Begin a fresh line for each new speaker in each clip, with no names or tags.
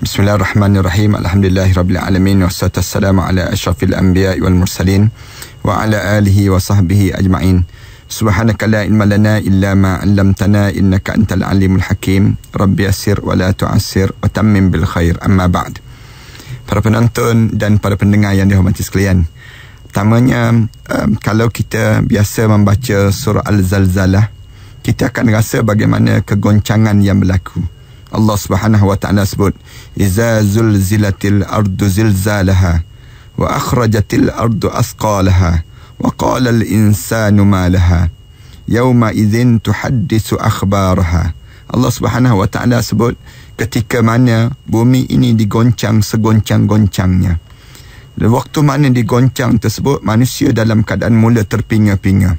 Bismillahirrahmanirrahim. Alhamdulillahirrabbilalamin. Wassalamu ala ashrafil anbiya wal mursalin. Wa ala alihi wa sahbihi ajma'in. Subhanaka la ilma lana illa ma'allamtana innaka antal alimul hakim. Rabbi asir wa la tu'asir wa tammim bil khair. Amma ba'd. Para penonton dan para pendengar yang dihormati sekalian. Pertamanya, um, kalau kita biasa membaca surah Al-Zalzalah, kita akan rasa bagaimana kegoncangan yang berlaku. Allah Subhanahu wa ta'ala sebut iza zulzilatil ardu zilzalaha wa akhrajatil ardu asqalaha wa qala al insanu ma laha yawma idzin tuhaddisu akhbaraha Allah Subhanahu wa ta'ala sebut ketika mana bumi ini digoncang segoncang-goncangnya dan waktu mana digoncang tersebut manusia dalam keadaan mula terpinga-pinga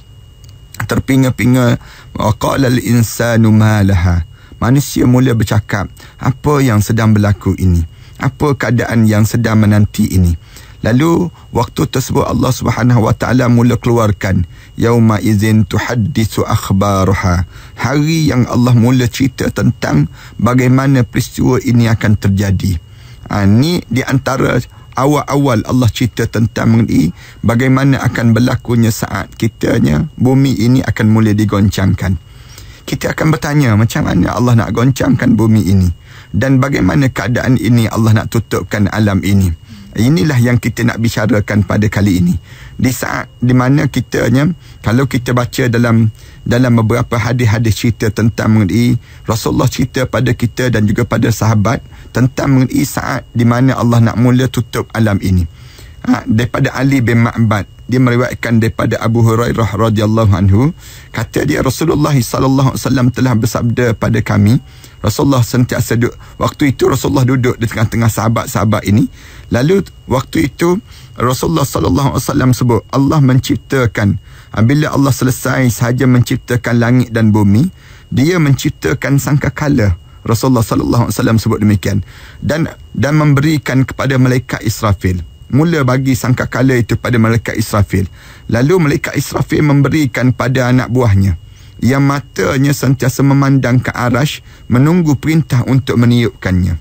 terpinga-pinga wa qala al insanu ma laha manusia mula bercakap, apa yang sedang berlaku ini? Apa keadaan yang sedang menanti ini? Lalu waktu tersebut Allah Subhanahu Wa Taala mula keluarkan yauma izin tuhaddisu akhbaruha. Hari yang Allah mula cerita tentang bagaimana peristiwa ini akan terjadi. Ha, ini di antara awal-awal Allah cerita tentang mengenai bagaimana akan berlakunya saat kitanya bumi ini akan mula digoncangkan kita akan bertanya macam mana Allah nak goncangkan bumi ini dan bagaimana keadaan ini Allah nak tutupkan alam ini. Inilah yang kita nak bicarakan pada kali ini. Di saat di mana kitanya kalau kita baca dalam dalam beberapa hadis-hadis cerita tentang mengenai Rasulullah cerita pada kita dan juga pada sahabat tentang mengenai saat di mana Allah nak mula tutup alam ini. Ha, daripada Ali bin Ma'bad dia meriwayatkan daripada Abu Hurairah radhiyallahu anhu kata dia Rasulullah sallallahu alaihi wasallam telah bersabda pada kami Rasulullah sentiasa duduk waktu itu Rasulullah duduk di tengah-tengah sahabat-sahabat ini lalu waktu itu Rasulullah sallallahu alaihi wasallam sebut Allah menciptakan bila Allah selesai sahaja menciptakan langit dan bumi dia menciptakan sangkakala Rasulullah sallallahu alaihi wasallam sebut demikian dan dan memberikan kepada malaikat Israfil mula bagi sangkakala itu pada malaikat Israfil. Lalu malaikat Israfil memberikan pada anak buahnya yang matanya sentiasa memandang ke arash menunggu perintah untuk meniupkannya.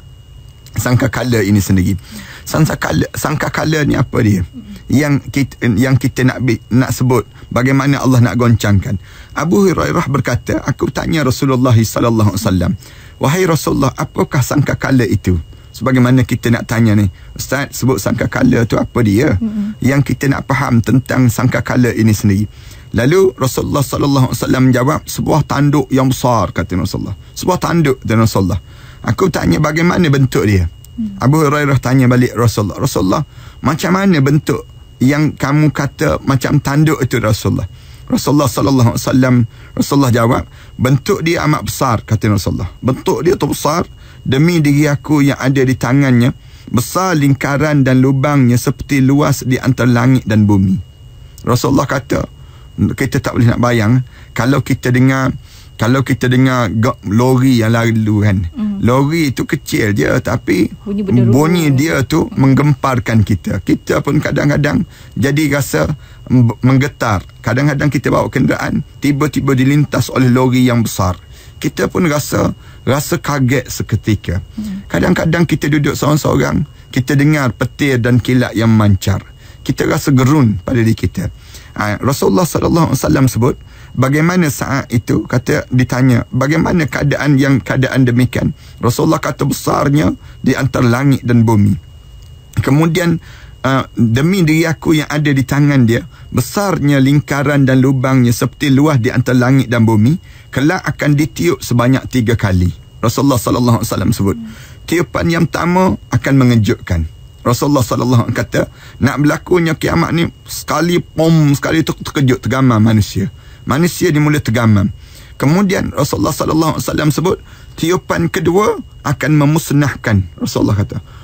Sangkakala ini sendiri. Sangkakala sangkakala ni apa dia? Yang kita, yang kita nak nak sebut bagaimana Allah nak goncangkan. Abu Hurairah berkata, aku tanya Rasulullah sallallahu alaihi "Wahai Rasulullah, apakah sangkakala itu?" sebagaimana kita nak tanya ni ustaz sebut sangkakala tu apa dia mm-hmm. yang kita nak faham tentang sangka sangkakala ini sendiri lalu Rasulullah sallallahu alaihi wasallam menjawab sebuah tanduk yang besar kata Rasulullah sebuah tanduk dan Rasulullah aku tanya bagaimana bentuk dia mm Abu Hurairah tanya balik Rasulullah Rasulullah macam mana bentuk yang kamu kata macam tanduk itu Rasulullah Rasulullah sallallahu alaihi wasallam Rasulullah jawab bentuk dia amat besar kata Rasulullah bentuk dia tu besar demi diri aku yang ada di tangannya besar lingkaran dan lubangnya seperti luas di antara langit dan bumi Rasulullah kata kita tak boleh nak bayang kalau kita dengar kalau kita dengar lori yang lari dulu kan mm. lori itu kecil je tapi bunyi, bunyi dia tu hmm. menggemparkan kita kita pun kadang-kadang jadi rasa menggetar kadang-kadang kita bawa kenderaan tiba-tiba dilintas oleh lori yang besar kita pun rasa rasa kaget seketika. Kadang-kadang kita duduk seorang-seorang, kita dengar petir dan kilat yang mancar. Kita rasa gerun pada diri kita. Ha, Rasulullah sallallahu alaihi wasallam sebut bagaimana saat itu kata ditanya bagaimana keadaan yang keadaan demikian Rasulullah kata besarnya di antara langit dan bumi kemudian Ah, demi diri aku yang ada di tangan dia besarnya lingkaran dan lubangnya seperti luas di antara langit dan bumi kelak akan ditiup sebanyak tiga kali Rasulullah sallallahu alaihi wasallam sebut tiupan yang pertama akan mengejutkan Rasulullah sallallahu alaihi wasallam kata nak berlakunya kiamat ni sekali pom sekali tu terkejut tergamam manusia manusia ni mula tergamam kemudian Rasulullah sallallahu alaihi wasallam sebut tiupan kedua akan memusnahkan Rasulullah kata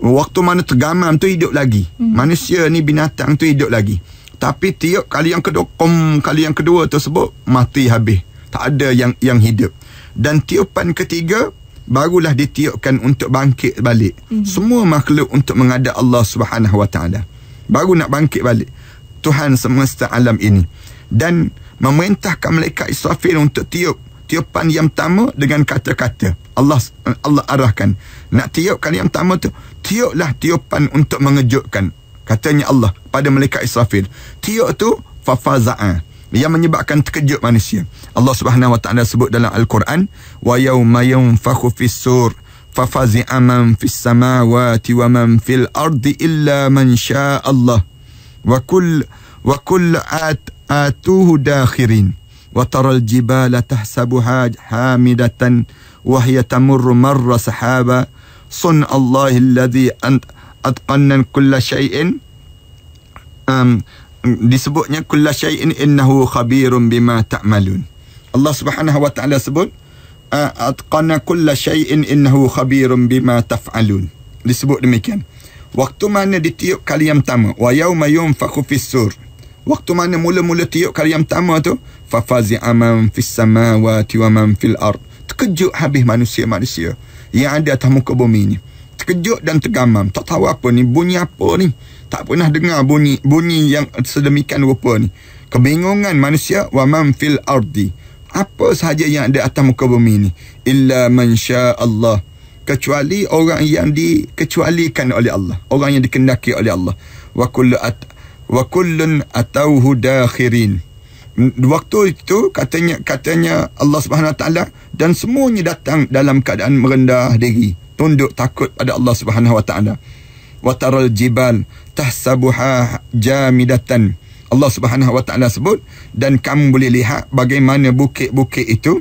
Waktu mana tergamam tu hidup lagi. Hmm. Manusia ni binatang tu hidup lagi. Tapi tiap kali yang kedua, kom kali yang kedua tersebut mati habis. Tak ada yang yang hidup. Dan tiupan ketiga barulah ditiupkan untuk bangkit balik. Hmm. Semua makhluk untuk mengada Allah Subhanahu Wa Taala. Baru nak bangkit balik Tuhan semesta alam ini dan memerintahkan malaikat Israfil untuk tiup tiupan yang pertama dengan kata-kata Allah Allah arahkan nak tiupkan yang pertama tu tiuplah tiupan untuk mengejutkan katanya Allah pada malaikat Israfil tiup tu fafaza'a yang menyebabkan terkejut manusia Allah Subhanahu wa taala sebut dalam al-Quran wa yauma yunfakhu fis-sur fafazi'a man fis-samawati wa man fil-ardi illa man syaa Allah wa kull wa kull at atuhu dakhirin wa taral jibala tahsabuha hamidatan wa hiya tamurru marra sahaba sun Allah alladhi atqannan kulla syai'in um, disebutnya kulla syai'in innahu khabirun bima ta'malun Allah Subhanahu wa taala sebut atqana kulla syai'in innahu khabirun bima taf'alun disebut demikian waktu mana ditiup kali yang pertama wa yauma yunfakhu fis-sur waktu mana mula-mula tiup kali yang pertama tu fa fazi'a man fis-samawati wa man fil-ard terkejut habis manusia-manusia yang ada atas muka bumi ni. Terkejut dan tergamam. Tak tahu apa ni. Bunyi apa ni. Tak pernah dengar bunyi bunyi yang sedemikian rupa ni. Kebingungan manusia. Wa man fil ardi. Apa sahaja yang ada atas muka bumi ni. Illa man Allah. Kecuali orang yang dikecualikan oleh Allah. Orang yang dikendaki oleh Allah. Wa kullu at wa kullun atauhu dakhirin waktu itu katanya katanya Allah Subhanahu taala dan semuanya datang dalam keadaan merendah diri tunduk takut pada Allah Subhanahu wa taala wa taral jibal tahsabuha jamidatan Allah Subhanahu wa taala sebut dan kamu boleh lihat bagaimana bukit-bukit itu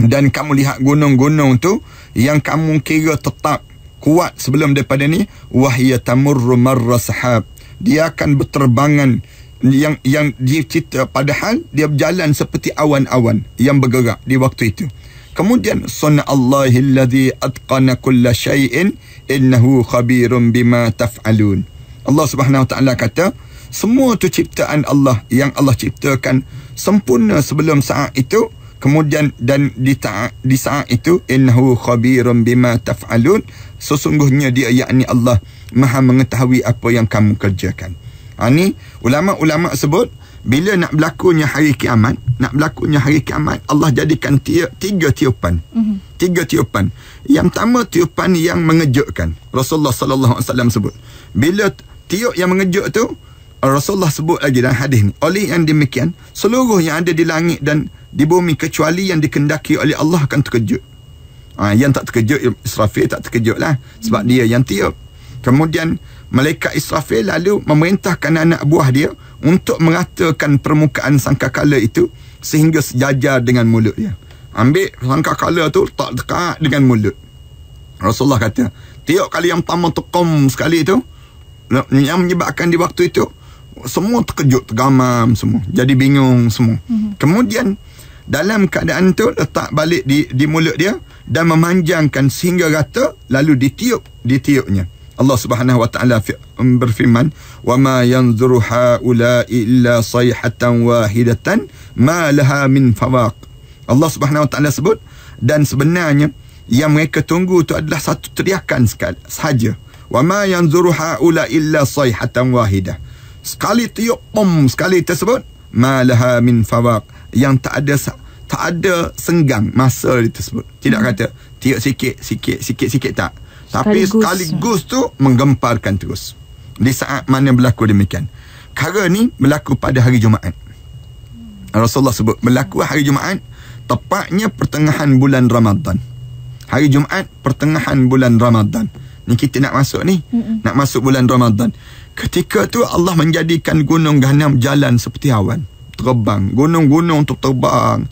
dan kamu lihat gunung-gunung tu yang kamu kira tetap kuat sebelum daripada ni wahya tamurru marra sahab dia akan berterbangan yang yang dicipta padahal dia berjalan seperti awan-awan yang bergerak di waktu itu. Kemudian sunna Allah allazi atqana kulla shay'in innahu khabirum bima taf'alun. Allah Subhanahu wa taala kata semua tu ciptaan Allah yang Allah ciptakan sempurna sebelum saat itu kemudian dan di, di saat itu innahu khabirum bima taf'alun sesungguhnya dia yakni Allah maha mengetahui apa yang kamu kerjakan. Ha, ni ulama-ulama sebut bila nak berlakunya hari kiamat, nak berlakunya hari kiamat, Allah jadikan tia, tiga tiupan. Mm-hmm. Tiga tiupan. Yang pertama tiupan yang mengejutkan. Rasulullah sallallahu alaihi wasallam sebut. Bila tiup yang mengejut tu Rasulullah sebut lagi dalam hadis ni. Oleh yang demikian, seluruh yang ada di langit dan di bumi kecuali yang dikendaki oleh Allah akan terkejut. Ha, yang tak terkejut, Israfil tak terkejut lah. Sebab mm-hmm. dia yang tiup. Kemudian, malaikat Israfil lalu memerintahkan anak buah dia untuk mengatakan permukaan sangkakala itu sehingga sejajar dengan mulut dia. Ambil sangkakala itu, letak dekat dengan mulut. Rasulullah kata, tiap kali yang pertama tekom sekali itu yang menyebabkan di waktu itu semua terkejut, tergamam semua, jadi bingung semua. Mm-hmm. Kemudian dalam keadaan itu letak balik di di mulut dia dan memanjangkan sehingga rata lalu ditiup ditiupnya. Allah Subhanahu wa taala berfirman wa ma yanzuru haula illa sayhatan wahidatan ma laha min fawaq Allah Subhanahu wa taala sebut dan sebenarnya yang mereka tunggu itu adalah satu teriakan sekali sahaja wa ma yanzuru haula illa sayhatan wahidah sekali tiup pom sekali tersebut ma laha min fawaq yang tak ada tak ada senggang masa itu tersebut tidak kata tiup sikit sikit sikit sikit tak tapi sekaligus, tu menggemparkan terus. Di saat mana berlaku demikian. Kara ni berlaku pada hari Jumaat. Rasulullah sebut berlaku hari Jumaat tepatnya pertengahan bulan Ramadhan. Hari Jumaat pertengahan bulan Ramadhan. Ni kita nak masuk ni. Nak masuk bulan Ramadhan. Ketika tu Allah menjadikan gunung Ghanam jalan seperti awan. Terbang. Gunung-gunung untuk terbang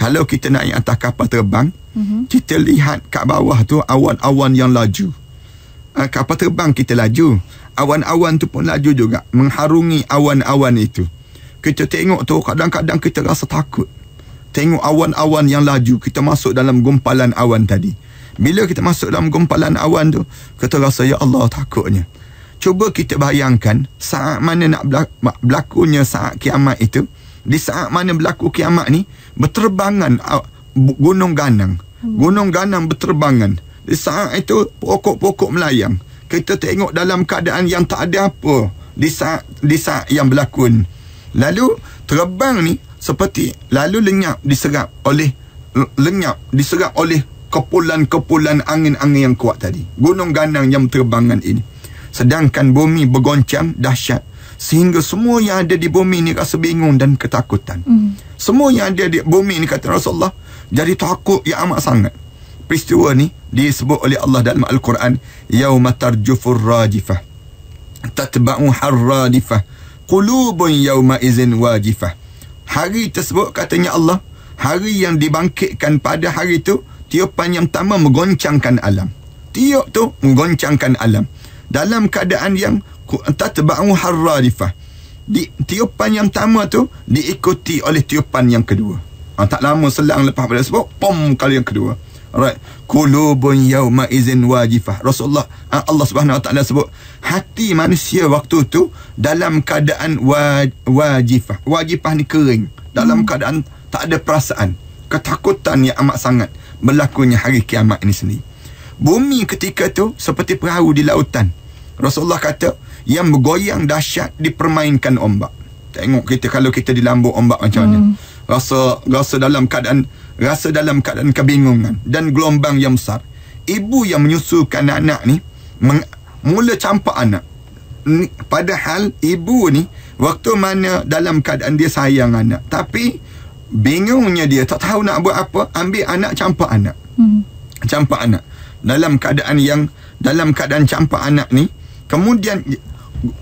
kalau kita nak naik atas kapal terbang mm-hmm. kita lihat kat bawah tu awan-awan yang laju uh, kapal terbang kita laju awan-awan tu pun laju juga mengharungi awan-awan itu kita tengok tu kadang-kadang kita rasa takut tengok awan-awan yang laju kita masuk dalam gumpalan awan tadi bila kita masuk dalam gumpalan awan tu kita rasa ya Allah takutnya cuba kita bayangkan saat mana nak berlakunya saat kiamat itu di saat mana berlaku kiamat ni berterbangan ah, gunung ganang hmm. gunung ganang berterbangan di saat itu pokok-pokok melayang kita tengok dalam keadaan yang tak ada apa di saat di saat yang berlaku ni. lalu terbang ni seperti lalu lenyap diserap oleh lenyap diserap oleh kepulan-kepulan angin-angin yang kuat tadi gunung ganang yang terbangan ini sedangkan bumi bergoncang dahsyat sehingga semua yang ada di bumi ni rasa bingung dan ketakutan mm. semua yang ada di bumi ni kata Rasulullah jadi takut yang amat sangat peristiwa ni disebut oleh Allah dalam Al-Quran Yawma tarjufur rajifah tatba'u harradifah qulubun yawma izin wajifah hari tersebut katanya Allah hari yang dibangkitkan pada hari itu tiupan yang pertama menggoncangkan alam tiup tu menggoncangkan alam dalam keadaan yang tatba'u harradifah. Di tiupan yang pertama tu diikuti oleh tiupan yang kedua. Ha, tak lama selang lepas pada sebut pom kali yang kedua. Alright. Kulubun yauma izin wajifah. Rasulullah ha, Allah Subhanahu Wa Taala sebut hati manusia waktu tu dalam keadaan waj, wajifah. Wajifah ni kering. Dalam hmm. keadaan tak ada perasaan. Ketakutan yang amat sangat berlakunya hari kiamat ini sendiri. Bumi ketika tu seperti perahu di lautan. Rasulullah kata, yang bergoyang dahsyat dipermainkan ombak. Tengok kita kalau kita dilambuk ombak macam mana. Hmm. Rasa rasa dalam keadaan rasa dalam keadaan kebingungan dan gelombang yang besar. Ibu yang menyusukan anak-anak ni meng, mula campak anak. Ni, padahal ibu ni waktu mana dalam keadaan dia sayang anak tapi bingungnya dia tak tahu nak buat apa ambil anak campak anak. Hmm. Campak anak. Dalam keadaan yang dalam keadaan campak anak ni kemudian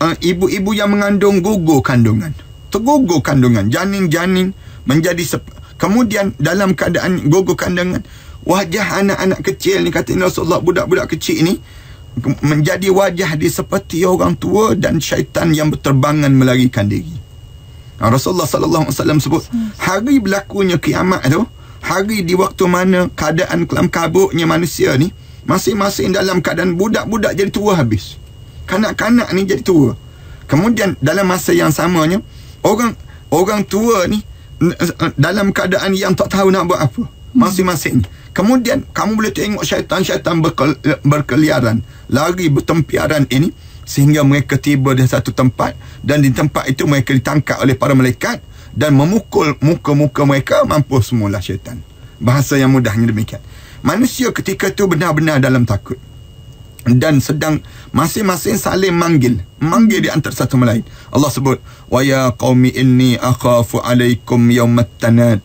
Eh, ibu-ibu uh, yang mengandung gugur kandungan. Tergugur kandungan, janin-janin menjadi kemudian dalam keadaan gugur kandungan, wajah anak-anak kecil ni kata Rasulullah budak-budak kecil ni menjadi wajah dia seperti orang tua dan syaitan yang berterbangan melarikan diri. Ah, Rasulullah sallallahu alaihi wasallam sebut hari berlakunya kiamat tu, hari di waktu mana keadaan kelam kabutnya manusia ni masing-masing dalam keadaan budak-budak jadi tua habis kanak-kanak ni jadi tua. Kemudian dalam masa yang samanya orang orang tua ni dalam keadaan yang tak tahu nak buat apa hmm. masing-masing. Kemudian kamu boleh tengok syaitan-syaitan berkeliaran, lari bertempiaran ini sehingga mereka tiba di satu tempat dan di tempat itu mereka ditangkap oleh para malaikat dan memukul muka-muka mereka mampu semula syaitan. Bahasa yang mudahnya demikian. Manusia ketika itu benar-benar dalam takut dan sedang masing-masing saling manggil manggil di antara satu melain Allah sebut wa ya qaumi inni akhafu alaikum yawmat tanad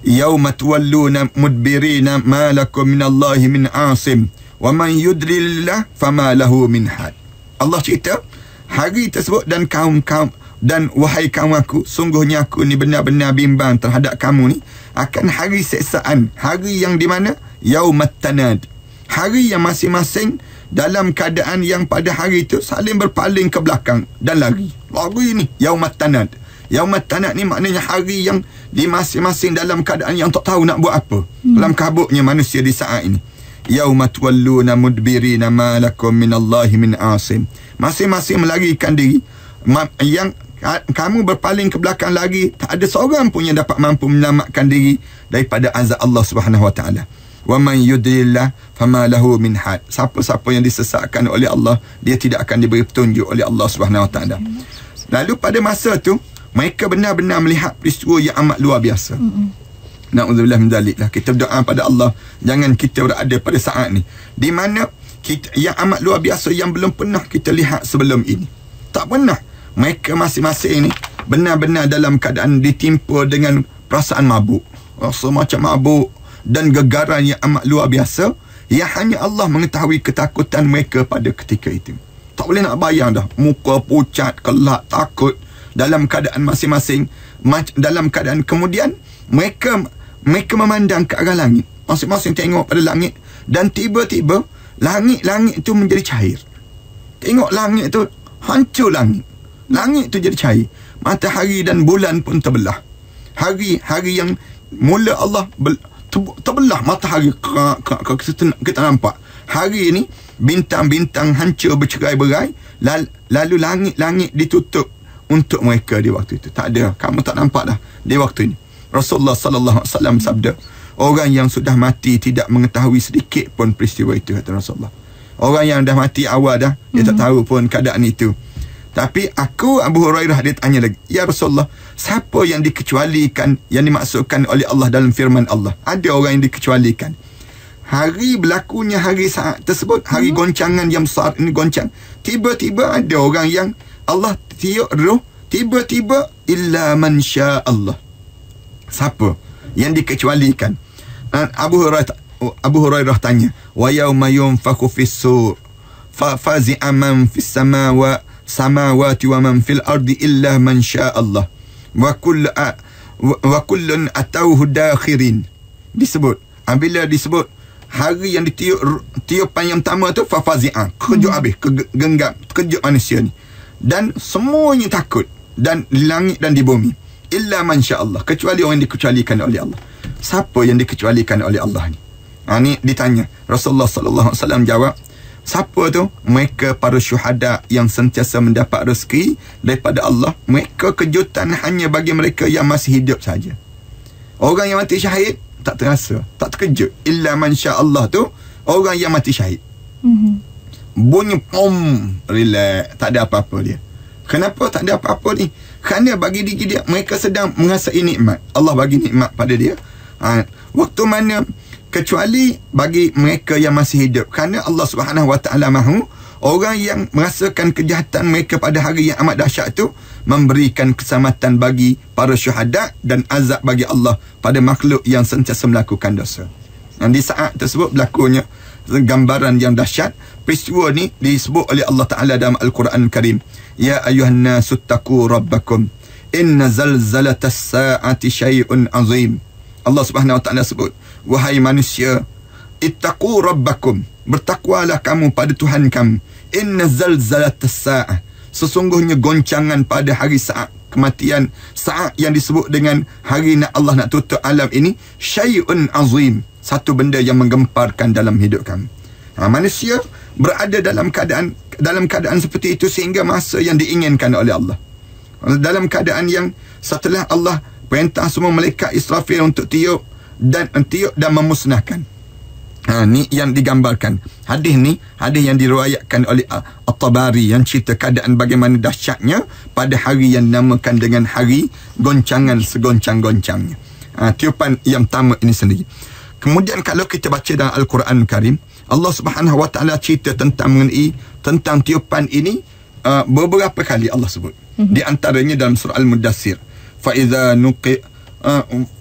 yawma tawalluna mudbirina ma lakum min Allah min asim wa man yudlillah fama lahu min had Allah cerita hari tersebut dan kaum kaum dan wahai kaum aku sungguhnya aku ni benar-benar bimbang terhadap kamu ni akan hari seksaan hari yang di mana yaumat tanad hari yang masing-masing dalam keadaan yang pada hari itu saling berpaling ke belakang dan lari. Lari ni yaumat tanat Yaumat tanat ni maknanya hari yang di masing-masing dalam keadaan yang tak tahu nak buat apa. Hmm. Dalam kabutnya manusia di saat ini. Yaumat walluna mudbirina ma lakum min Allahi min asim. Masing-masing melarikan diri yang kamu berpaling ke belakang lagi tak ada seorang pun yang dapat mampu menyelamatkan diri daripada azab Allah Subhanahu Wa Taala wa man yudlillah fama lahu min had siapa-siapa yang disesatkan oleh Allah dia tidak akan diberi petunjuk oleh Allah Subhanahu wa taala lalu pada masa tu mereka benar-benar melihat peristiwa yang amat luar biasa mm Na'udzubillah min zalik lah. Kita berdoa pada Allah. Jangan kita berada pada saat ni. Di mana kita, yang amat luar biasa yang belum pernah kita lihat sebelum ini. Tak pernah. Mereka masing-masing ini benar-benar dalam keadaan ditimpa dengan perasaan mabuk. Rasa macam mabuk dan gegaran yang amat luar biasa yang hanya Allah mengetahui ketakutan mereka pada ketika itu. Tak boleh nak bayang dah muka pucat, kelak, takut dalam keadaan masing-masing dalam keadaan kemudian mereka mereka memandang ke arah langit masing-masing tengok pada langit dan tiba-tiba langit-langit itu menjadi cair tengok langit itu hancur langit langit itu jadi cair matahari dan bulan pun terbelah hari-hari yang mula Allah terbelah matahari kita, kita nampak hari ini bintang-bintang hancur bercerai-berai lalu langit-langit ditutup untuk mereka di waktu itu tak ada kamu tak nampak dah di waktu ini Rasulullah sallallahu alaihi wasallam sabda orang yang sudah mati tidak mengetahui sedikit pun peristiwa itu kata Rasulullah orang yang dah mati awal dah dia tak mhm. tahu pun keadaan itu tapi aku Abu Hurairah dia tanya lagi ya Rasulullah siapa yang dikecualikan yang dimaksudkan oleh Allah dalam firman Allah ada orang yang dikecualikan hari berlakunya hari saat tersebut hari hmm. goncangan yang besar ini goncang tiba-tiba ada orang yang Allah tiup roh tiba-tiba illa man sya Allah siapa yang dikecualikan ah, Abu Hurairah Abu Hurairah tanya wa yauma yunfakhu fis sur fa fazi'a man fis samawa samawati wa man fil ardi illa man sya Allah wakul wakulun atau hudakhirin disebut ah, bila disebut hari yang ditiup tiup yang pertama tu fafazi'an kejut hmm. habis kegenggam kerja manusia ni dan semuanya takut dan di langit dan di bumi illa man Allah kecuali orang yang dikecualikan oleh Allah siapa yang dikecualikan oleh Allah ni ha, ni ditanya Rasulullah Sallallahu Alaihi Wasallam jawab siapa tu mereka para syuhada yang sentiasa mendapat rezeki daripada Allah mereka kejutan hanya bagi mereka yang masih hidup saja orang yang mati syahid tak terasa tak terkejut illa man syaa Allah tu orang yang mati syahid mm-hmm. bunyi pom relax tak ada apa-apa dia kenapa tak ada apa-apa ni kerana bagi diri dia mereka sedang mengasai nikmat Allah bagi nikmat pada dia ha, waktu mana kecuali bagi mereka yang masih hidup kerana Allah Subhanahu Wa Taala mahu orang yang merasakan kejahatan mereka pada hari yang amat dahsyat itu memberikan keselamatan bagi para syuhada dan azab bagi Allah pada makhluk yang sentiasa melakukan dosa. Dan di saat tersebut berlakunya gambaran yang dahsyat peristiwa ni disebut oleh Allah Taala dalam Al-Quran Karim. Ya ayuhan nasu taku rabbakum inna zalzalatas sa'ati syai'un azim. Allah Subhanahu Wa Taala sebut, wahai manusia, ittaqu rabbakum. Bertakwalah kamu pada Tuhan kamu. Inna zalzalat as-sa'ah. Sesungguhnya goncangan pada hari saat kematian saat yang disebut dengan hari nak Allah nak tutup alam ini syai'un azim satu benda yang menggemparkan dalam hidup kamu ha, manusia berada dalam keadaan dalam keadaan seperti itu sehingga masa yang diinginkan oleh Allah dalam keadaan yang setelah Allah perintah semua malaikat Israfil untuk tiup dan tiup dan memusnahkan. Ha, ni yang digambarkan. Hadis ni, hadis yang diruayatkan oleh At-Tabari yang cerita keadaan bagaimana dahsyatnya pada hari yang dinamakan dengan hari goncangan segoncang-goncangnya. Ha, tiupan yang pertama ini sendiri. Kemudian kalau kita baca dalam Al-Quran Karim, Allah Subhanahu Wa Taala cerita tentang mengenai tentang tiupan ini uh, beberapa kali Allah sebut. Mhm. Di antaranya dalam surah Al-Mudassir. فإذا نقر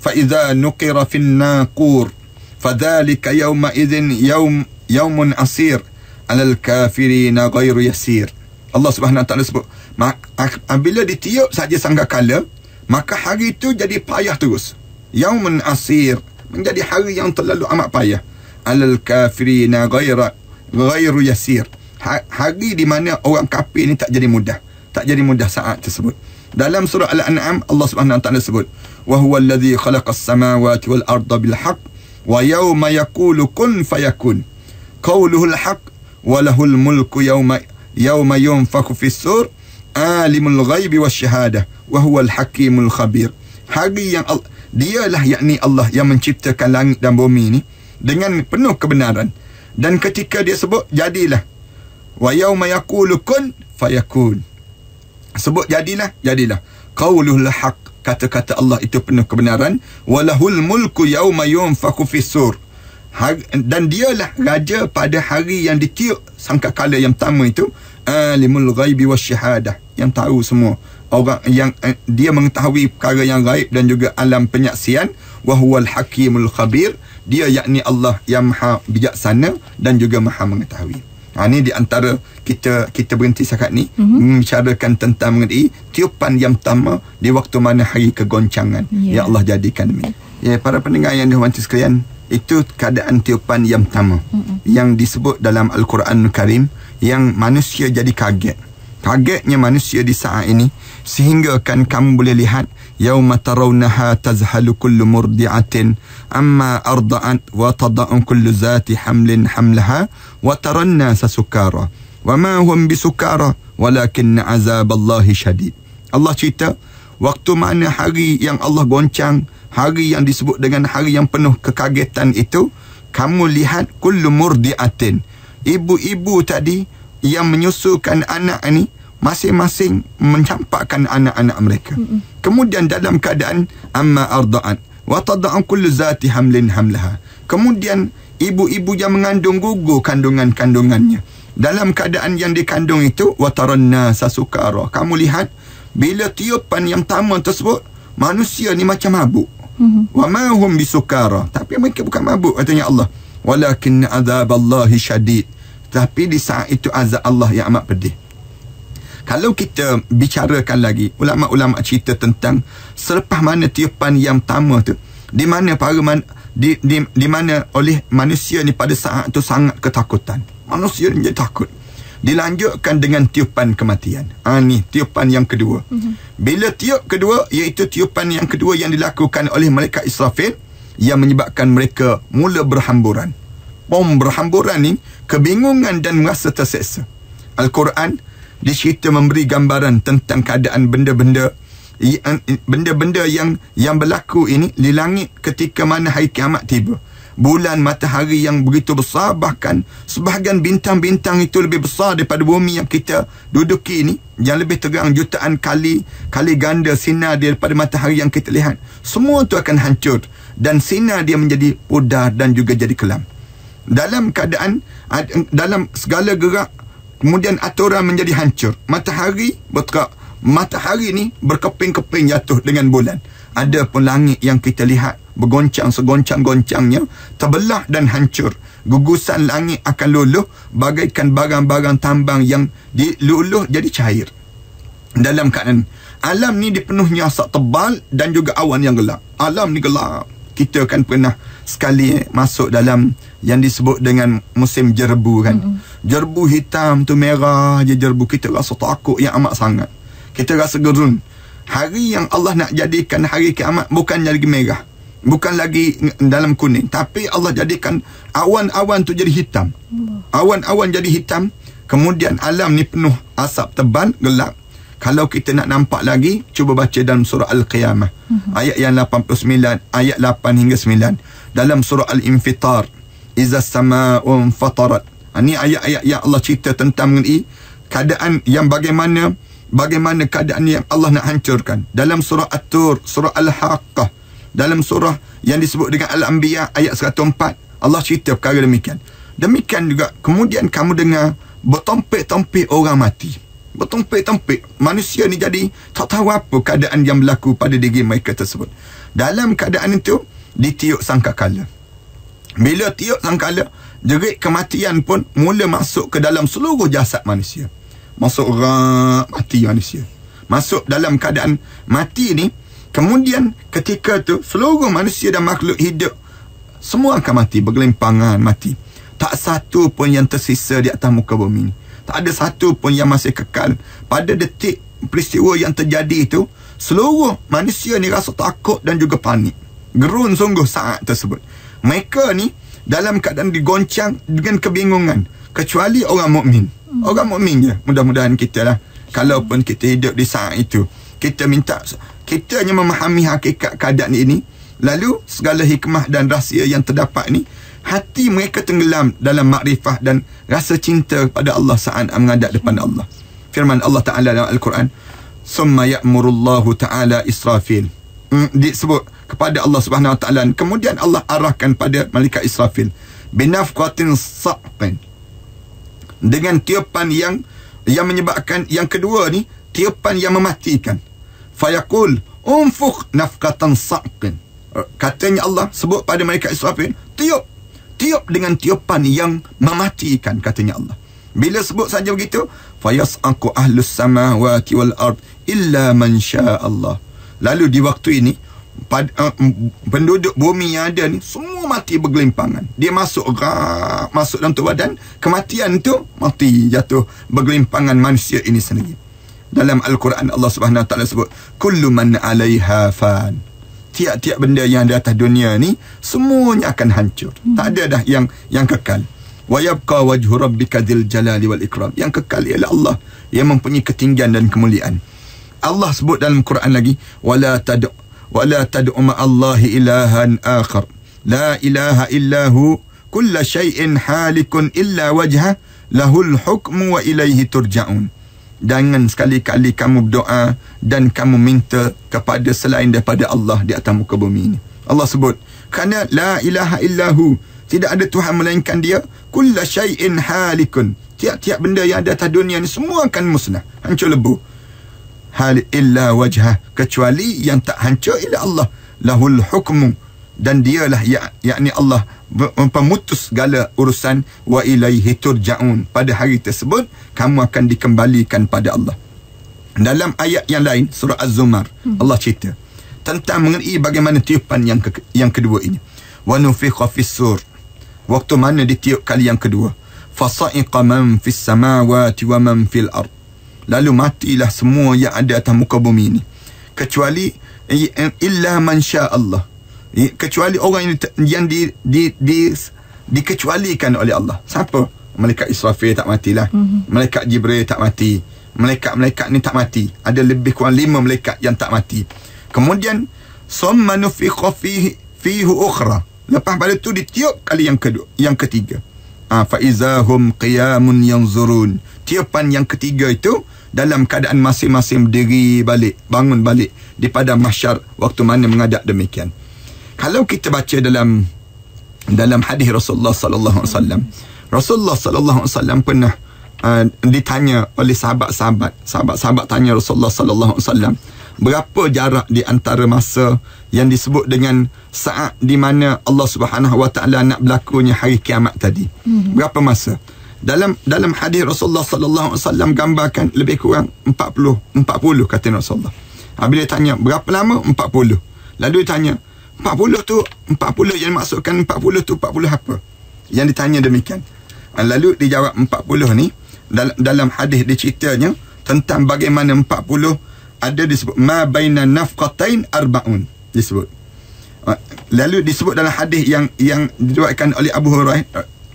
فإذا نقر في الناقور فذلك يومئذ يوم يوم عسير على الكافرين غير يسير Allah Subhanahu Taala sebut apabila ditiup saja sangkakala maka hari itu jadi payah terus yaumun asir menjadi hari yang terlalu amat payah alal kafirina ghaira ghairu yasir ha- hari di mana orang kafir ni tak jadi mudah tak jadi mudah saat tersebut dalam surah Al-An'am Allah Subhanahu wa taala sebut, "Wa huwal ladzi khalaqas samawati wal arda bil haqq wa yauma yaqulu kun fayakun." Qauluhu al-haq wa Al mulku yauma yauma yunfakhu fis sur alimul ghaibi was syahadah wa Al hakimul khabir. Hari yang Allah, dialah yakni Allah yang menciptakan langit dan bumi ni dengan penuh kebenaran. Dan ketika dia sebut jadilah. Wa yauma yaqulu kun fayakun sebut jadilah jadilah qaulul haq kata-kata Allah itu penuh kebenaran walahul mulku yauma yunfakhu fisur dan dialah raja pada hari yang Sangka kala yang pertama itu alimul ghaibi wasyahadah yang tahu semua orang yang eh, dia mengetahui perkara yang gaib dan juga alam penyaksian wahual hakimul khabir dia yakni Allah yang maha bijaksana dan juga maha mengetahui ini ha, di antara kita kita berhenti sekat ni mm-hmm. membicarakan tentang mengenai tiupan yang pertama di waktu mana hari kegoncangan yeah. yang Allah jadikan ini. Ya para pendengar yang dihormati sekalian, itu keadaan tiupan yang pertama mm-hmm. yang disebut dalam Al-Quran Karim yang manusia jadi kaget. Kagetnya manusia di saat ini sehingga kan kamu boleh lihat yauma tarawnaha tazhalu kullu murdi'atin amma arda'at wa tada'u kullu zati hamlin hamlaha wa tarannasa sukara wa ma hum bisukara walakin azab Allah syadid. Allah cerita waktu mana hari yang Allah goncang, hari yang disebut dengan hari yang penuh kekagetan itu, kamu lihat kullu murdiatin. Ibu-ibu tadi yang menyusukan anak ini masing-masing mencampakkan anak-anak mereka. Kemudian dalam keadaan amma ardaan, wa tad'u kullu zati hamlin hamlaha. Kemudian ibu-ibu yang mengandung gugur kandungan-kandungannya. Mm-hmm dalam keadaan yang dikandung itu watarana sasukara kamu lihat bila tiupan yang pertama tersebut manusia ni macam mabuk mhm. wama hum bisukara tapi mereka bukan mabuk katanya Allah walakin azab Allah syadid tapi di saat itu azab Allah yang amat pedih kalau kita bicarakan lagi ulama-ulama cerita tentang selepas mana tiupan yang pertama tu di mana para man, di, di, di mana oleh manusia ni pada saat tu sangat ketakutan manusia dia menjadi takut dilanjutkan dengan tiupan kematian ha, ni tiupan yang kedua mm-hmm. bila tiup kedua iaitu tiupan yang kedua yang dilakukan oleh malaikat Israfil yang menyebabkan mereka mula berhamburan Pem berhamburan ni kebingungan dan merasa terseksa Al-Quran dicerita memberi gambaran tentang keadaan benda-benda benda-benda yang yang berlaku ini di langit ketika mana hari kiamat tiba. hmm bulan matahari yang begitu besar bahkan sebahagian bintang-bintang itu lebih besar daripada bumi yang kita duduki ini yang lebih terang jutaan kali kali ganda sinar dia daripada matahari yang kita lihat semua itu akan hancur dan sinar dia menjadi pudar dan juga jadi kelam dalam keadaan dalam segala gerak kemudian aturan menjadi hancur matahari bergerak matahari ni berkeping-keping jatuh dengan bulan ada pun langit yang kita lihat bergoncang segoncang-goncangnya terbelah dan hancur gugusan langit akan luluh bagaikan barang-barang tambang yang diluluh jadi cair dalam keadaan alam ni dipenuhi asap tebal dan juga awan yang gelap alam ni gelap kita kan pernah sekali masuk dalam yang disebut dengan musim jerbu kan mm-hmm. jerbu hitam tu merah je jerbu kita rasa takut yang amat sangat kita rasa gerun hari yang Allah nak jadikan hari kiamat bukan lagi merah bukan lagi dalam kuning tapi Allah jadikan awan-awan tu jadi hitam awan-awan jadi hitam kemudian alam ni penuh asap tebal gelap kalau kita nak nampak lagi cuba baca dalam surah al-qiyamah uh-huh. ayat yang 89 ayat 8 hingga 9 dalam surah al-infitar iza samaa'u fatarat ini ha, ayat-ayat yang Allah cerita tentang mengenai keadaan yang bagaimana bagaimana keadaan yang Allah nak hancurkan dalam surah At-Tur surah Al-Haqqah dalam surah yang disebut dengan Al-Anbiya ayat 104 Allah cerita perkara demikian demikian juga kemudian kamu dengar bertompik-tompik orang mati bertompik-tompik manusia ni jadi tak tahu apa keadaan yang berlaku pada diri mereka tersebut dalam keadaan itu ditiup sangka kala bila tiup sangka kala jerit kematian pun mula masuk ke dalam seluruh jasad manusia masuk orang mati manusia masuk dalam keadaan mati ni kemudian ketika tu seluruh manusia dan makhluk hidup semua akan mati bergelimpangan mati tak satu pun yang tersisa di atas muka bumi ni tak ada satu pun yang masih kekal pada detik peristiwa yang terjadi itu seluruh manusia ni rasa takut dan juga panik gerun sungguh saat tersebut mereka ni dalam keadaan digoncang dengan kebingungan kecuali orang mukmin. Orang mukmin je. Mudah-mudahan kita lah. Kalau pun kita hidup di saat itu. Kita minta. Kita hanya memahami hakikat keadaan ini. Lalu segala hikmah dan rahsia yang terdapat ni. Hati mereka tenggelam dalam makrifah dan rasa cinta kepada Allah saat mengadap depan Allah. Firman Allah Ta'ala dalam Al-Quran. Summa ya'murullahu ta'ala israfil. Hmm, disebut kepada Allah Subhanahu Wa Ta'ala. Kemudian Allah arahkan pada malaikat israfil. Binafqatin sa'qin dengan tiupan yang yang menyebabkan yang kedua ni tiupan yang mematikan fayaqul unfuk nafqatan saqin katanya Allah sebut pada mereka Israfil tiup tiup dengan tiupan yang mematikan katanya Allah bila sebut saja begitu fayasaku ahlus samawati wal ard illa man syaa Allah lalu di waktu ini pad, uh, penduduk bumi yang ada ni semua mati bergelimpangan dia masuk rah, masuk dalam tubuh badan kematian tu mati jatuh bergelimpangan manusia ini sendiri dalam al-Quran Allah Subhanahu Wa Taala sebut kullu man 'alaiha fan tiap-tiap benda yang ada atas dunia ni semuanya akan hancur hmm. tak ada dah yang yang kekal wa yabqa wajhu rabbika dzil jalali wal ikram yang kekal ialah Allah yang mempunyai ketinggian dan kemuliaan Allah sebut dalam Quran lagi wala tad'u wa la ولا ma Allah الله إلها آخر لا إله إلا هو shayin halikun illa wajha lahul له wa وإليه turjaun. Jangan sekali-kali kamu berdoa dan kamu minta kepada selain daripada Allah di atas muka bumi ini. Allah sebut, kerana la ilaha illahu, tidak ada Tuhan melainkan dia, kulla shayin halikun. Tiap-tiap benda yang ada di dunia ini semua akan musnah, hancur lebur hal illa wajhah kecuali yang tak hancur illa Allah lahul hukmu dan dialah ya, yakni Allah pemutus segala urusan wa ilaihi turjaun pada hari tersebut kamu akan dikembalikan pada Allah dalam ayat yang lain surah az-zumar hmm. Allah cerita tentang mengenai bagaimana tiupan yang ke, yang kedua ini wa nufikha fis-sur waktu mana ditiup kali yang kedua fasaiqa man fis-samawati wa man fil-ard lalu matilah semua yang ada atas muka bumi ini kecuali eh, illa man syaa Allah eh, kecuali orang yang yang di di di dikecualikan oleh Allah siapa malaikat Israfil tak matilah mm-hmm. malaikat Jibril tak mati malaikat-malaikat ni tak mati ada lebih kurang lima malaikat yang tak mati kemudian summa nufikha fihi fihi ukhra lepas pada tu ditiup kali yang kedua yang ketiga Ah ha, faizahum qiyamun yanzurun. Tiupan yang ketiga itu dalam keadaan masing-masing berdiri balik, bangun balik daripada padang mahsyar waktu mana mengadap demikian. Kalau kita baca dalam dalam hadis Rasulullah sallallahu alaihi wasallam, Rasulullah sallallahu alaihi wasallam pernah uh, ditanya oleh sahabat-sahabat. Sahabat-sahabat tanya Rasulullah sallallahu alaihi wasallam, berapa jarak di antara masa yang disebut dengan saat di mana Allah Subhanahu Wa Taala nak berlakunya hari kiamat tadi. Hmm. Berapa masa? Dalam dalam hadis Rasulullah sallallahu alaihi wasallam gambarkan lebih kurang 40 40 kata Rasulullah. Ha, bila tanya berapa lama? 40. Lalu dia tanya 40 tu 40 yang maksudkan 40 tu 40 apa? Yang ditanya demikian. Ha, lalu dijawab 40 ni dalam dalam hadis diceritanya tentang bagaimana 40 ada disebut ma baina nafqatain arbaun disebut. Ah, lalu disebut dalam hadis yang yang diriwayatkan oleh Abu Hurairah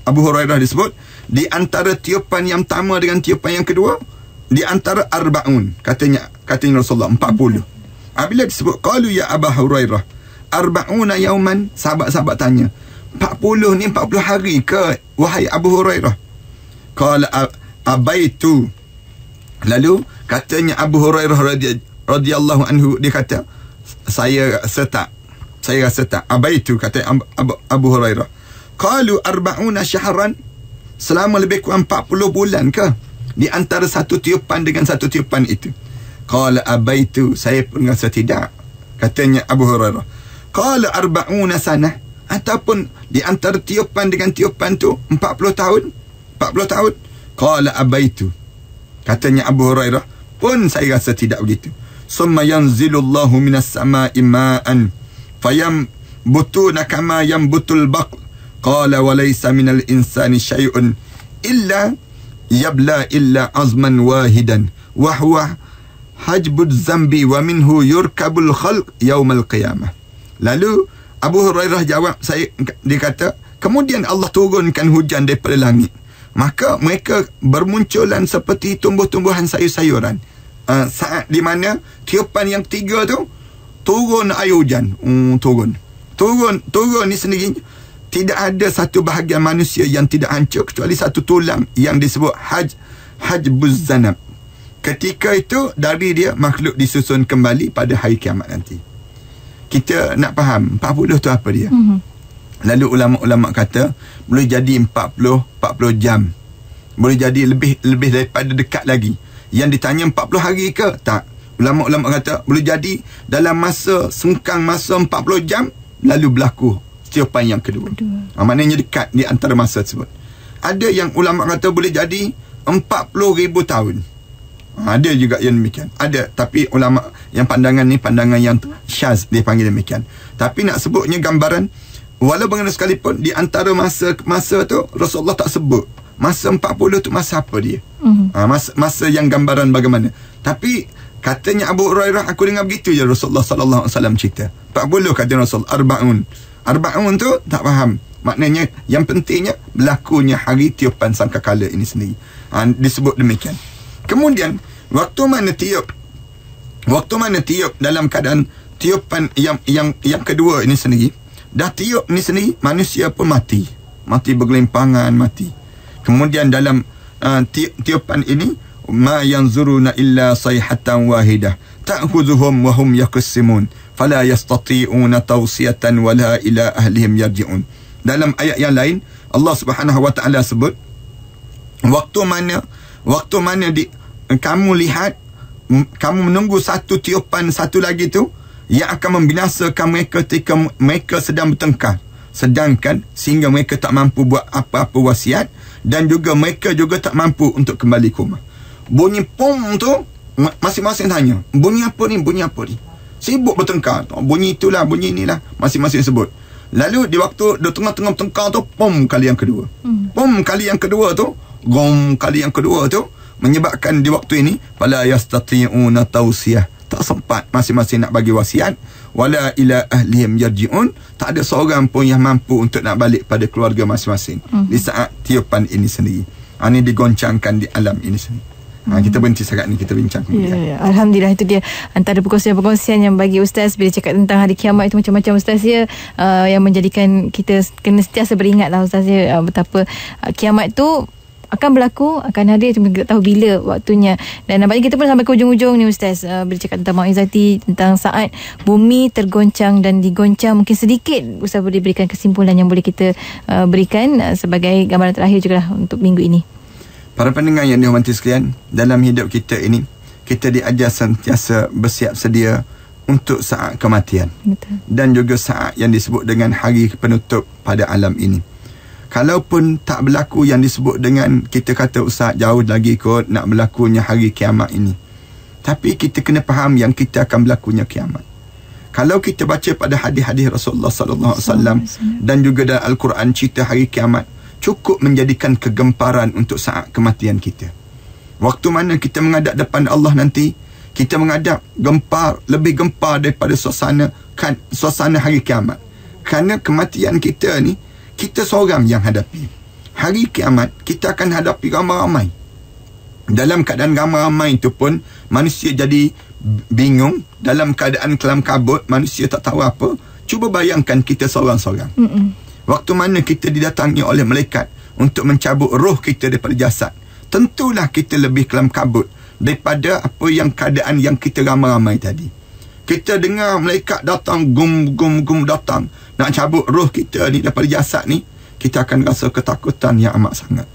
Abu Hurairah disebut di antara tiupan yang pertama dengan tiupan yang kedua di antara arbaun katanya katanya Rasulullah 40. Apabila ah, disebut qalu ya Abu Hurairah arbauna yauman sahabat-sahabat tanya 40 ni 40 hari ke wahai Abu Hurairah qala abaitu lalu katanya Abu Hurairah radhiyallahu anhu dia kata saya rasa tak saya rasa tak apa itu kata Abu, Abu Hurairah kalau arba'una syahran selama lebih kurang 40 bulan ke di antara satu tiupan dengan satu tiupan itu kalau apa itu saya pun rasa tidak katanya Abu Hurairah kalau arba'una sana ataupun di antara tiupan dengan tiupan tu 40 tahun 40 tahun kalau apa itu katanya Abu Hurairah pun saya rasa tidak begitu summa yanzilu Allahu minas sama'i ma'an fayam butuna kama yambutul baq qala wa laysa minal insani shay'un illa yabla illa azman wahidan wa huwa hajbud zambi wa minhu yurkabul khalq yaumal qiyamah lalu Abu Hurairah jawab saya dia kata kemudian Allah turunkan hujan daripada langit maka mereka bermunculan seperti tumbuh-tumbuhan sayur-sayuran Ah, saat di mana tiupan yang ketiga tu turun air hujan hmm, turun turun turun ni sendiri tidak ada satu bahagian manusia yang tidak hancur kecuali satu tulang yang disebut haj haj buzzanab ketika itu dari dia makhluk disusun kembali pada hari kiamat nanti kita nak faham 40 tu apa dia mm-hmm. lalu ulama-ulama kata boleh jadi 40 40 jam boleh jadi lebih lebih daripada dekat lagi yang ditanya 40 hari ke? Tak. Ulama-ulama kata boleh jadi dalam masa sengkang masa 40 jam lalu berlaku tiupan yang kedua. kedua. Ha, maknanya dekat di antara masa tersebut. Ada yang ulama kata boleh jadi ribu tahun. Ha, ada juga yang demikian. Ada tapi ulama yang pandangan ni pandangan yang syaz dia panggil demikian. Tapi nak sebutnya gambaran walaupun sekalipun di antara masa masa tu Rasulullah tak sebut Masa 40 tu masa apa dia? Mm-hmm. Ha, masa, masa yang gambaran bagaimana. Tapi katanya Abu Hurairah aku dengar begitu je Rasulullah sallallahu alaihi wasallam cerita. 40 kata Rasul arbaun. Arbaun tu tak faham. Maknanya yang pentingnya berlakunya hari tiupan sangkakala ini sendiri. Ha, disebut demikian. Kemudian waktu mana tiup? Waktu mana tiup dalam keadaan tiupan yang yang yang kedua ini sendiri? Dah tiup ni sendiri manusia pun mati. Mati bergelimpangan, mati. Kemudian dalam uh, tiupan ini ma yanzuruna illa sayhatan wahidah ta'khuzuhum wa hum yaqsimun fala yastati'una tawsiyatan wala ila ahlihim yarji'un. Dalam ayat yang lain Allah Subhanahu wa taala sebut waktu mana waktu mana di, kamu lihat kamu menunggu satu tiupan satu lagi tu yang akan membinasakan mereka ketika mereka sedang bertengkar sedangkan sehingga mereka tak mampu buat apa-apa wasiat dan juga mereka juga tak mampu untuk kembali koma. Bunyi pom tu masing-masing tanya, bunyi apa ni? Bunyi apa ni? Sibuk bertengkar. Oh, bunyi itulah, bunyi inilah masing-masing sebut. Lalu di waktu di tengah-tengah bertengkar tu pom kali yang kedua. Hmm. Pom kali yang kedua tu, gom kali yang kedua tu menyebabkan di waktu ini pala yastati'una tausiah. Tak sempat masing-masing nak bagi wasiat wala ila ahlihim yarji'un tak ada seorang pun yang mampu untuk nak balik pada keluarga masing-masing mm-hmm. di saat tiupan ini sendiri ha, ini digoncangkan di alam ini sendiri Ha, hmm. kita berhenti sekat ni Kita bincang kemudian ya, ya, Alhamdulillah itu dia Antara perkongsian-perkongsian Yang bagi Ustaz Bila cakap tentang hari kiamat Itu macam-macam Ustaz ya uh, Yang menjadikan kita Kena setiasa beringat lah Ustaz ya uh, Betapa uh, kiamat tu akan berlaku akan hadir cuma kita tahu bila waktunya dan nampaknya kita pun sampai ke ujung-ujung ni Ustaz uh, bila cakap tentang Mount Izzati tentang saat bumi tergoncang dan digoncang mungkin sedikit Ustaz boleh berikan kesimpulan yang boleh kita uh, berikan uh, sebagai gambaran terakhir juga lah untuk minggu ini para pendengar yang dihormati sekalian dalam hidup kita ini kita diajar sentiasa bersiap sedia untuk saat kematian Betul. dan juga saat yang disebut dengan hari penutup pada alam ini. Hmm. Kalaupun tak berlaku yang disebut dengan kita kata Ustaz jauh lagi kot nak berlakunya hari kiamat ini. Tapi kita kena faham yang kita akan berlakunya kiamat. Kalau kita baca pada hadis-hadis Rasulullah sallallahu alaihi wasallam dan juga dalam al-Quran cerita hari kiamat cukup menjadikan kegemparan untuk saat kematian kita. Waktu mana kita menghadap depan Allah nanti, kita menghadap gempar lebih gempar daripada suasana kan, suasana hari kiamat. Kerana kematian kita ni kita seorang yang hadapi hari kiamat kita akan hadapi ramai-ramai dalam keadaan ramai-ramai itu pun manusia jadi bingung dalam keadaan kelam kabut manusia tak tahu apa cuba bayangkan kita seorang-seorang Mm-mm. waktu mana kita didatangi oleh malaikat untuk mencabut roh kita daripada jasad tentulah kita lebih kelam kabut daripada apa yang keadaan yang kita ramai-ramai tadi kita dengar malaikat datang gum gum gum datang nak cabut roh kita ni daripada jasad ni kita akan rasa ketakutan yang amat sangat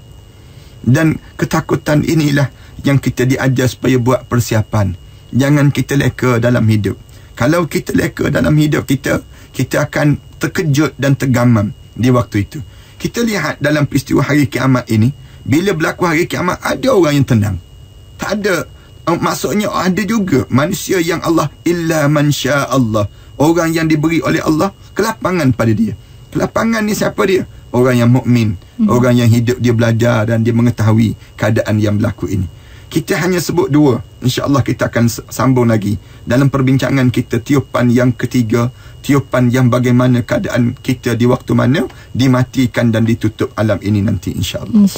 dan ketakutan inilah yang kita diajar supaya buat persiapan jangan kita leka dalam hidup kalau kita leka dalam hidup kita kita akan terkejut dan tergamam di waktu itu kita lihat dalam peristiwa hari kiamat ini bila berlaku hari kiamat ada orang yang tenang tak ada Eh, maksudnya ada juga manusia yang Allah illa man Allah orang yang diberi oleh Allah kelapangan pada dia kelapangan ni siapa dia orang yang mukmin hmm. orang yang hidup dia belajar dan dia mengetahui keadaan yang berlaku ini kita hanya sebut dua insyaallah kita akan sambung lagi dalam perbincangan kita tiupan yang ketiga tiupan yang bagaimana keadaan kita di waktu mana dimatikan dan ditutup alam ini nanti insyaallah Insya